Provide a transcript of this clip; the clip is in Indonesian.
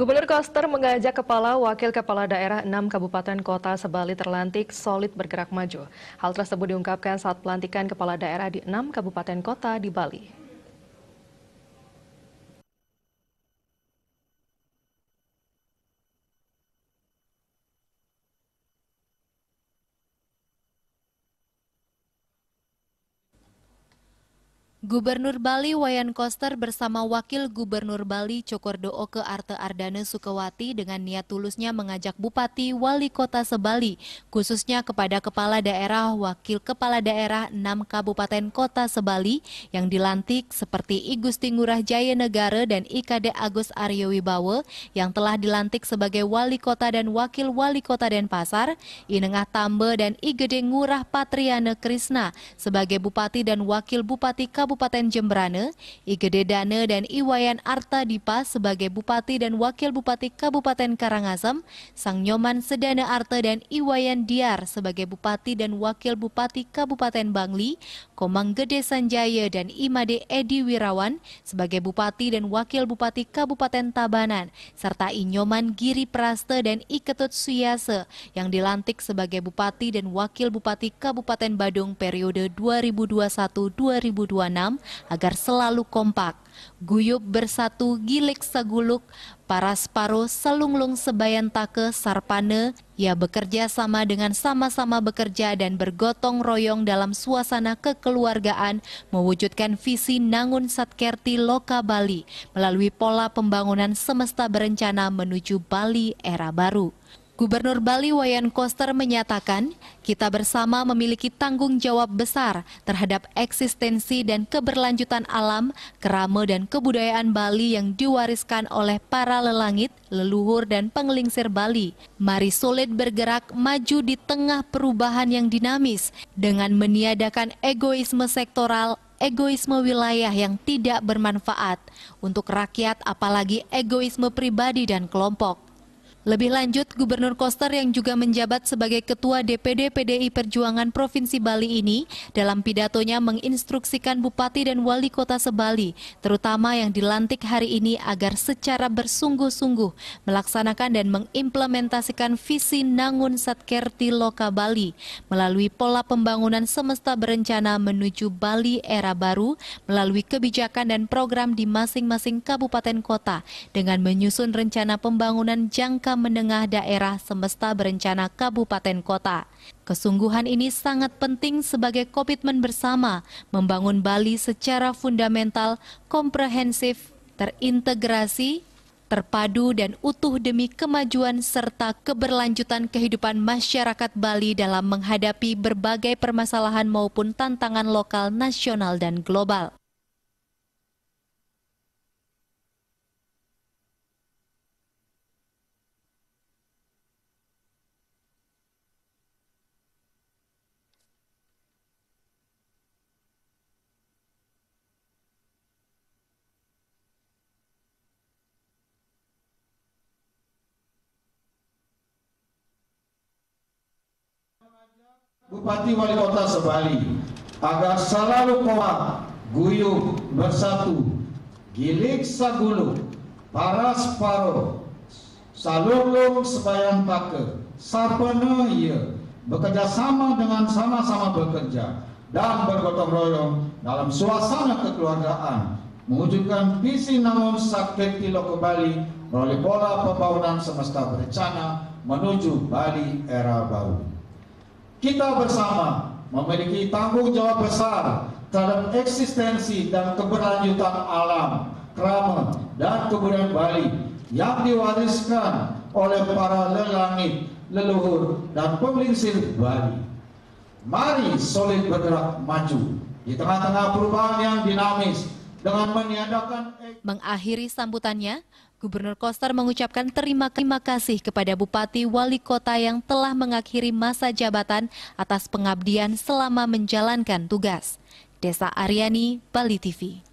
Gubernur Koster mengajak kepala wakil kepala daerah 6 kabupaten kota sebali terlantik solid bergerak maju. Hal tersebut diungkapkan saat pelantikan kepala daerah di 6 kabupaten kota di Bali. Gubernur Bali Wayan Koster bersama Wakil Gubernur Bali Cokordo Oke Arte Ardane Sukawati dengan niat tulusnya mengajak Bupati Wali Kota Sebali, khususnya kepada Kepala Daerah, Wakil Kepala Daerah 6 Kabupaten Kota Sebali yang dilantik seperti I Gusti Ngurah Jaya Negara dan IKD Agus Aryo Wibawa yang telah dilantik sebagai Wali Kota dan Wakil Wali Kota Denpasar, Inengah Nengah Tambe dan I Gede Ngurah Patriana Krisna sebagai Bupati dan Wakil Bupati Kabupaten Kabupaten Jemberane, Igede Dane dan Iwayan Arta Dipa sebagai Bupati dan Wakil Bupati Kabupaten Karangasem, Sang Nyoman Sedana Arta dan Iwayan Diar sebagai Bupati dan Wakil Bupati Kabupaten Bangli, Komang Gede Sanjaya dan Imade Edi Wirawan sebagai Bupati dan Wakil Bupati Kabupaten Tabanan, serta Inyoman Giri Praste dan Iketut Suyase yang dilantik sebagai Bupati dan Wakil Bupati Kabupaten Badung periode 2021-2026 agar selalu kompak. guyub bersatu gilik seguluk, para separo selunglung sebayan take sarpane, ia bekerja sama dengan sama-sama bekerja dan bergotong royong dalam suasana kekeluargaan mewujudkan visi Nangun Satkerti Loka Bali melalui pola pembangunan semesta berencana menuju Bali era baru. Gubernur Bali Wayan Koster menyatakan, kita bersama memiliki tanggung jawab besar terhadap eksistensi dan keberlanjutan alam, kerama dan kebudayaan Bali yang diwariskan oleh para lelangit, leluhur dan pengelingsir Bali. Mari sulit bergerak maju di tengah perubahan yang dinamis dengan meniadakan egoisme sektoral egoisme wilayah yang tidak bermanfaat untuk rakyat apalagi egoisme pribadi dan kelompok. Lebih lanjut, Gubernur Koster yang juga menjabat sebagai Ketua DPD PDI Perjuangan Provinsi Bali ini dalam pidatonya menginstruksikan Bupati dan Wali Kota Sebali, terutama yang dilantik hari ini agar secara bersungguh-sungguh melaksanakan dan mengimplementasikan visi Nangun Satkerti Loka Bali melalui pola pembangunan semesta berencana menuju Bali era baru melalui kebijakan dan program di masing-masing kabupaten kota dengan menyusun rencana pembangunan jangka Menengah Daerah Semesta Berencana Kabupaten Kota. Kesungguhan ini sangat penting sebagai komitmen bersama membangun Bali secara fundamental, komprehensif, terintegrasi, terpadu dan utuh demi kemajuan serta keberlanjutan kehidupan masyarakat Bali dalam menghadapi berbagai permasalahan maupun tantangan lokal, nasional, dan global. Bupati Wali Kota Sebali agar selalu kuat guyub bersatu, gilik sagulu, paras paro, salulung sebayang pake, sarpene iya, bekerja sama dengan sama-sama bekerja dan bergotong royong dalam suasana kekeluargaan mewujudkan visi namun sakit Loko Bali melalui pola pembangunan semesta berencana menuju Bali era baru kita bersama memiliki tanggung jawab besar terhadap eksistensi dan keberlanjutan alam, krama, dan kebudayaan Bali yang diwariskan oleh para lelangit, leluhur, dan pemelingsir Bali. Mari solid bergerak maju di tengah-tengah perubahan yang dinamis dengan meniadakan... Mengakhiri sambutannya, Gubernur Koster mengucapkan terima kasih kepada Bupati Wali Kota yang telah mengakhiri masa jabatan atas pengabdian selama menjalankan tugas. Desa Aryani, Bali TV.